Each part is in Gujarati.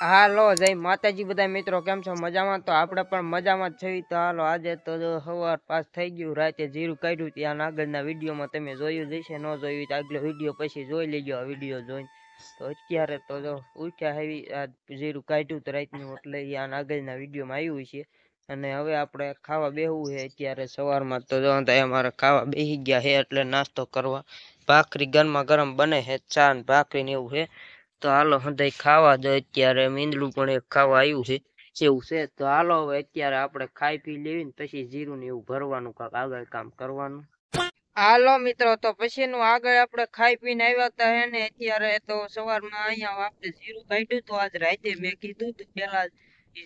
હાલો જય માતાજી બધા મિત્રો કેમ છો મજામાં તો આપણે પણ મજામાં જ છીએ તો હાલો આજે તો સવાર પાસ થઈ ગયું રાતે જીરું કાઢ્યું ત્યાં આગળના વિડીયોમાં તમે જોયું જશે ન જોયું તો આગલો વિડીયો પછી જોઈ લેજો વિડીયો જોઈને તો અત્યારે તો જો ઉઠ્યા હેવી આ જીરું કાઢ્યું તો રાતનું એટલે ત્યાં આગળના વિડીયોમાં આવ્યું છે અને હવે આપણે ખાવા બેહવું છે અત્યારે સવારમાં તો જો અમારે ખાવા બેસી ગયા છે એટલે નાસ્તો કરવા ભાખરી ગરમા ગરમ બને છે ચા ને ભાખરી ને એવું છે તો હાલો હંધાઈ ખાવા દો અત્યારે મીંદડું પણ એક ખાવા આવ્યું છે એવું છે તો હાલો હવે અત્યારે આપણે ખાઈ પી લેવી પછી જીરું ને એવું ભરવાનું કાંક આગળ કામ કરવાનું હાલો મિત્રો તો પછીનું આગળ આપણે ખાઈ પીને આવ્યા હતા ને અત્યારે તો સવારમાં અહીંયા આપણે જીરું કાઢ્યું તો આજ રાતે મેં કીધું હતું પેલા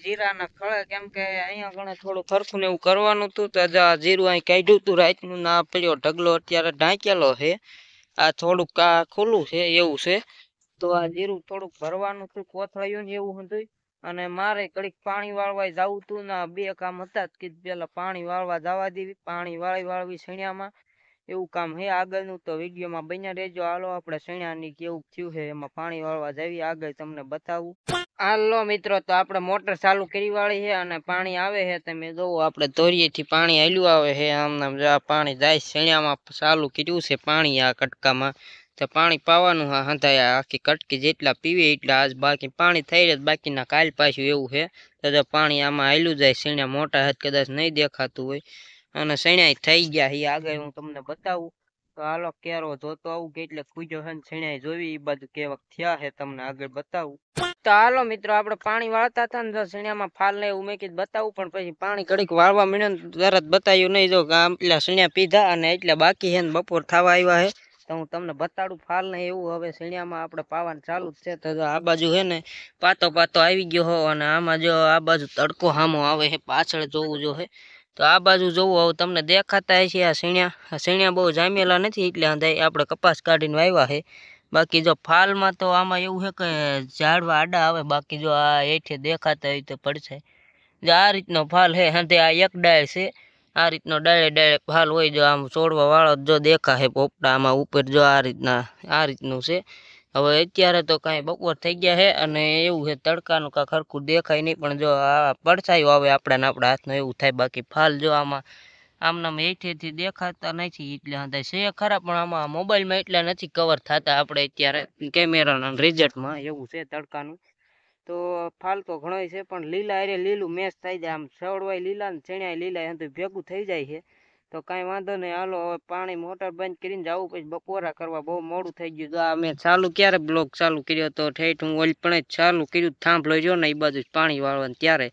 જીરાના ખળે કેમ કે અહીંયા ઘણે થોડું ફરખું ને એવું કરવાનું હતું તો આ જીરું અહીં કાઢ્યું હતું રાત નું ના પડ્યો ઢગલો અત્યારે ઢાંકેલો છે આ થોડુંક આ ખુલ્લું છે એવું છે તો આ જીરું થોડુંક ભરવાનું હતું કોથળાયું એવું હતું અને મારે કડીક પાણી વાળવા જવું હતું ને બે કામ હતા કીધું પેલા પાણી વાળવા જવા દેવી પાણી વાળી વાળવી શણ્યામાં એવું કામ હે આગળનું તો વિડીયોમાં બન્યા રહેજો હાલો આપણે શણ્યાની કેવું થયું છે એમાં પાણી વાળવા જઈએ આગળ તમને બતાવું હાલો મિત્રો તો આપણે મોટર ચાલુ કરી વાળી છે અને પાણી આવે છે તમે જોવો આપણે તોરીએથી પાણી હાલ્યું આવે છે આમ પાણી જાય શણ્યામાં ચાલુ કર્યું છે પાણી આ કટકામાં તો પાણી પાવાનું હા હંધાય આખી કટકી જેટલા પીવી એટલા આજ બાકી પાણી થઈ રહે બાકીના કાલ પાછું એવું છે તો પાણી આમાં આવેલું જાય શેણ્યા મોટા હાથ કદાચ નહીં દેખાતું હોય અને શેણ્યા થઈ ગયા એ આગળ હું તમને બતાવું તો હાલો કેરો જોતો આવું કે એટલે ખૂજો છે ને શેણ્યા જોવી એ બાજુ કેવાક થયા છે તમને આગળ બતાવું તો હાલો મિત્રો આપણે પાણી વાળતા હતા ને જો ફાલ ને એવું મેં બતાવું પણ પછી પાણી કડીક વાળવા મળ્યું તરત બતાવ્યું નહીં જો આટલા શેણ્યા પીધા અને એટલે બાકી હે ને બપોર થવા આવ્યા છે હું તમને બતાડું ફાલ ને એવું હવે શીણિયામાં આપણે પાવાન ચાલુ જ છે તો આ બાજુ હે ને પાતો પાતો આવી ગયો હો અને આમાં જો આ બાજુ તડકો હામો આવે હે પાછળ જોવું જો હે તો આ બાજુ જોવું આવું તમને દેખાતા છે આ શીણ્યા શીણ્યા બહુ જામેલા નથી એટલે આપણે કપાસ કાઢીને વાવ્યા છે બાકી જો ફાલમાં તો આમાં એવું છે કે ઝાડવા આડા આવે બાકી જો આ હેઠે દેખાતા હોય તો પડશે આ રીતનો ફાલ છે હાથે આ એક ડાય છે આ રીતનો ડાળે ડાળે ફાલ હોય જો આમ છોડવા વાળો જો દેખાશે પોપડા આમાં ઉપર જો આ રીતના આ રીતનું છે હવે અત્યારે તો કાંઈ બપોર થઈ ગયા છે અને એવું છે તડકાનું કાંઈ ખરખું દેખાય નહીં પણ જો આ પડછાયું આવે આપણાને આપણા હાથનો એવું થાય બાકી ફાલ જો આમાં આમનામ હેઠેથી દેખાતા નથી એટલે હતા છે ખરા પણ આમાં મોબાઈલમાં એટલા નથી કવર થતા આપણે અત્યારે કેમેરાના રિઝલ્ટમાં એવું છે તડકાનું તો ફાલતો ઘણોય છે પણ લીલા અરે લીલું મેચ થાય જાય આમ સવડવાય લીલા ને ચણ્યાય લીલા એમ ભેગું થઈ જાય છે તો કાંઈ વાંધો નહીં હાલો હવે પાણી મોટર બંધ કરીને જવું પછી બપોરા કરવા બહુ મોડું થઈ ગયું તો આ મેં ચાલુ ક્યારે બ્લોક ચાલુ કર્યો તો ઠેઠ હું ઓલ પણ ચાલુ કર્યું થાંભલો જો ને એ બાજુ પાણી વાળવાનું ત્યારે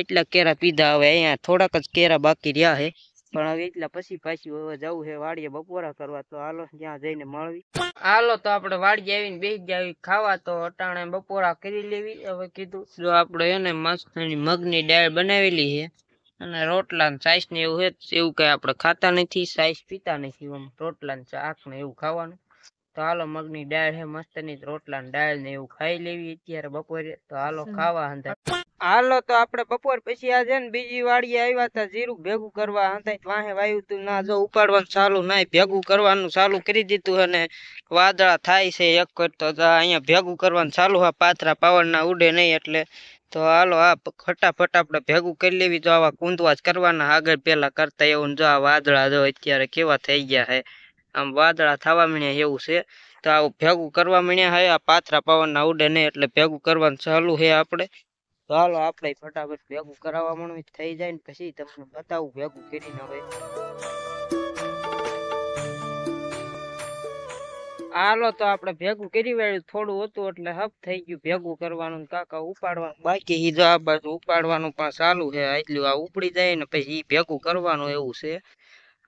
એટલા કેરા પીધા હવે અહીંયા થોડાક જ કેરા બાકી રહ્યા છે પણ હવે એટલા પછી પાછી હવે જવું છે વાડીએ બપોરા કરવા તો હાલો ત્યાં જઈને મળવી હાલો તો આપણે વાડીએ આવીને બેસી જાવી ખાવા તો અટાણે બપોરા કરી લેવી હવે કીધું જો આપણે એને મસ્ત મગની દાળ બનાવેલી છે અને રોટલા ને સાઈસ ને એવું છે એવું કઈ આપણે ખાતા નથી સાઈસ પીતા નથી આમ રોટલા ને શાક ને એવું ખાવાનું તો હાલો મગની દાળ હે મસ્તની રોટલા દાળ ને એવું ખાઈ લેવી અત્યારે બપોરે તો હાલો ખાવા હતા હાલો તો આપણે બપોર પછી આજે ને બીજી વાડીએ આવ્યા હતા જીરું ભેગું કરવા હતા વાહે વાયુ તું ના જો ઉપાડવાનું ચાલુ ના ભેગું કરવાનું ચાલુ કરી દીધું અને વાદળા થાય છે એક કરતો તો અહીંયા ભેગું કરવાનું ચાલુ હા પાત્રા ના ઉડે નહીં એટલે તો હાલો આ ફટાફટ આપણે ભેગું કરી લેવી તો આવા કુંદવા જ કરવાના આગળ પેલા કરતા એવું જો આ વાદળા જો અત્યારે કેવા થઈ ગયા હે આમ વાદળા થવા મીણ્યા એવું છે તો આવું ભેગું કરવા મીણ્યા હે આ પાથરા પાવાના ઉડે ને એટલે ભેગું કરવાનું ચાલુ હે આપણે તો હાલો આપણે ફટાફટ ભેગું કરાવવા મળવી થઈ જાય ને પછી તમને બતાવું ભેગું કરીને હવે હાલો તો આપણે ભેગું કરી વાળ્યું થોડું હતું એટલે હપ થઈ ગયું ભેગું કરવાનું કાકા ઉપાડવાનું બાકી ઈ જો આ બાજુ ઉપાડવાનું પણ ચાલુ છે એટલું આ ઉપડી જાય ને પછી ભેગું કરવાનું એવું છે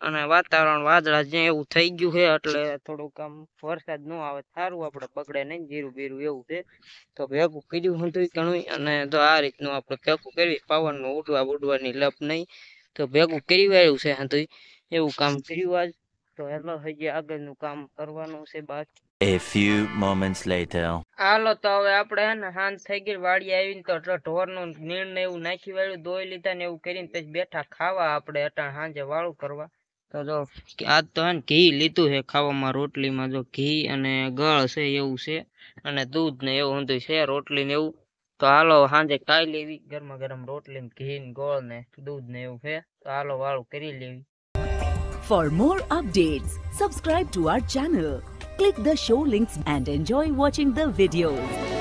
અને વાતાવરણ વાદળા જે એવું થઈ ગયું છે એટલે થોડુંક આમ વરસાદ ન આવે સારું આપણે બગડે નહીં જીરું બીરું એવું છે તો ભેગું કર્યું હતું ઘણું અને તો આ રીતનું આપણે ભેગું કરવી પવનમાં ઉડવા ઉડવાની લપ નહીં તો ભેગું કરી વાળ્યું છે હા એવું કામ કર્યું આજ તો હેલો હજી આગળનું કામ કરવાનું છે બાકી A few moments later. હાલો તો હવે આપણે હે ને હાંજ થઈ ગઈ વાડી આવીને તો ઢોરનો નીણ ને એવું નાખી વાળ્યું દોઈ લીધા ને એવું કરીને પછી બેઠા ખાવા આપણે અટાણ હાંજે વાળું કરવા તો જો આજ તો હે ઘી લીધું છે ખાવામાં રોટલીમાં જો ઘી અને ગળ છે એવું છે અને દૂધ ને એવું ઊંધું છે રોટલી ને એવું તો હાલો સાંજે કાઈ લેવી ગરમા ગરમ રોટલી ને ઘી ને ગોળ ને દૂધ ને એવું છે તો હાલો વાળું કરી લેવી for more updates, subscribe to our channel click the show links and enjoy watching the videos.